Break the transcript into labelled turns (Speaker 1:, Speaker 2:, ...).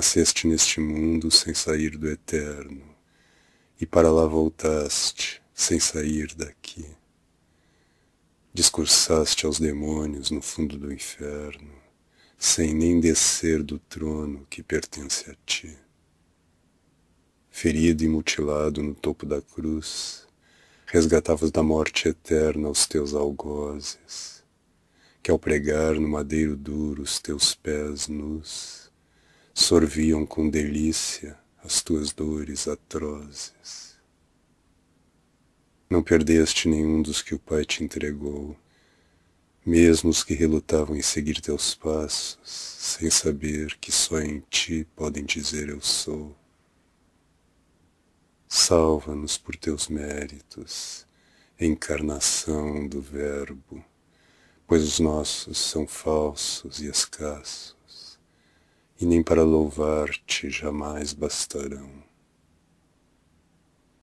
Speaker 1: nasceste neste mundo sem sair do eterno, e para lá voltaste sem sair daqui. Discursaste aos demônios no fundo do inferno, sem nem descer do trono que pertence a ti. Ferido e mutilado no topo da cruz, resgatavas da morte eterna os teus algozes, que ao pregar no madeiro duro os teus pés nus, sorviam com delícia as tuas dores atrozes. Não perdeste nenhum dos que o Pai te entregou, mesmo os que relutavam em seguir teus passos, sem saber que só em ti podem dizer eu sou. Salva-nos por teus méritos, encarnação do Verbo, pois os nossos são falsos e escassos e nem para louvar-te jamais bastarão.